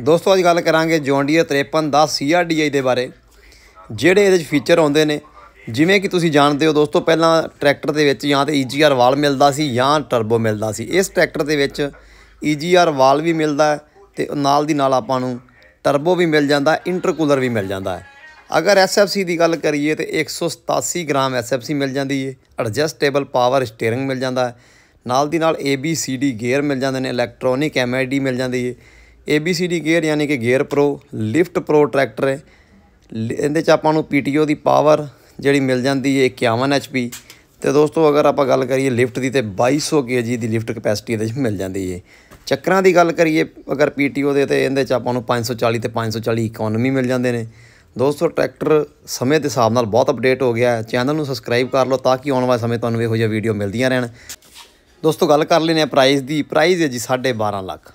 ਦੋਸਤੋ ਅੱਜ ਗੱਲ ਕਰਾਂਗੇ ਜੌਂਡੀਅਰ ਦਾ CRDI ਦੇ ਬਾਰੇ ਜਿਹੜੇ ਇਹਦੇ ਵਿੱਚ ਫੀਚਰ ਆਉਂਦੇ ਨੇ ਜਿਵੇਂ ਕਿ ਤੁਸੀਂ ਜਾਣਦੇ ਹੋ ਦੋਸਤੋ ਪਹਿਲਾਂ ਟਰੈਕਟਰ ਦੇ ਵਿੱਚ ਜਾਂ ਤੇ EGR ਵਾਲ ਮਿਲਦਾ ਸੀ ਜਾਂ ਟਰਬੋ ਮਿਲਦਾ ਸੀ ਇਸ ਟਰੈਕਟਰ ਦੇ ਵਿੱਚ EGR ਵਾਲ ਵੀ ਮਿਲਦਾ ਤੇ ਨਾਲ ਦੀ ਨਾਲ ਆਪਾਂ ਨੂੰ ਟਰਬੋ ਵੀ ਮਿਲ ਜਾਂਦਾ ਇੰਟਰਕੂਲਰ ਵੀ ਮਿਲ ਜਾਂਦਾ ਹੈ ਅਗਰ SFC ਦੀ ਗੱਲ ਕਰੀਏ ਤੇ 187 ਗ੍ਰਾਮ SFC ਮਿਲ ਜਾਂਦੀ ਹੈ ਐਡਜਸਟੇਬਲ ਪਾਵਰ ਸਟੀering ਮਿਲ ਜਾਂਦਾ ਹੈ ਨਾਲ ਦੀ ਨਾਲ ABCD ਗੇਅਰ ਮਿਲ ਜਾਂਦੇ ਨੇ ਇਲੈਕਟ੍ਰੋਨਿਕ ਐਮਆਈਡੀ ਮਿਲ ਜਾਂਦੀ ਹੈ ABCD ਗੇਅਰ ਯਾਨੀ ਕਿ gear pro lift pro tractor ਹੈ ਇਹਦੇ ਚ ਆਪਾਂ ਨੂੰ PTO ਦੀ ਪਾਵਰ ਜਿਹੜੀ ਮਿਲ ਜਾਂਦੀ ਹੈ 51 HP ਤੇ ਦੋਸਤੋ ਅਗਰ ਆਪਾਂ ਗੱਲ ਕਰੀਏ ਲਿਫਟ ਦੀ ਤੇ 2200 kg ਦੀ ਲਿਫਟ ਕਪੈਸਿਟੀ ਇਹਦੇ ਚ ਮਿਲ ਜਾਂਦੀ ਹੈ ਚੱਕਰਾਂ ਦੀ ਗੱਲ ਕਰੀਏ ਅਗਰ PTO ਦੇ ਤੇ ਇਹਦੇ ਚ ਆਪਾਂ ਨੂੰ 540 ਤੇ 540 ਇਕਨੋਮੀ ਮਿਲ ਜਾਂਦੇ ਨੇ ਦੋਸਤੋ ਟਰੈਕਟਰ ਸਮੇਂ ਦੇ ਹਿਸਾਬ ਨਾਲ ਬਹੁਤ ਅਪਡੇਟ ਹੋ ਗਿਆ ਹੈ ਚੈਨਲ ਨੂੰ ਸਬਸਕ੍ਰਾਈਬ ਕਰ ਲਓ ਤਾਂ ਕਿ ਆਉਣ ਵਾਲੇ ਸਮੇਂ ਤੁਹਾਨੂੰ ਇਹੋ ਜਿਹੀਆਂ ਵੀਡੀਓ ਮਿਲਦੀਆਂ ਰਹਿਣ ਦੋਸਤੋ ਗੱਲ ਕਰ ਲੈਨੇ ਆ ਪ੍ਰਾਈਸ ਦੀ ਪ੍ਰਾਈਸ ਹੈ ਜੀ 12.5 ਲੱਖ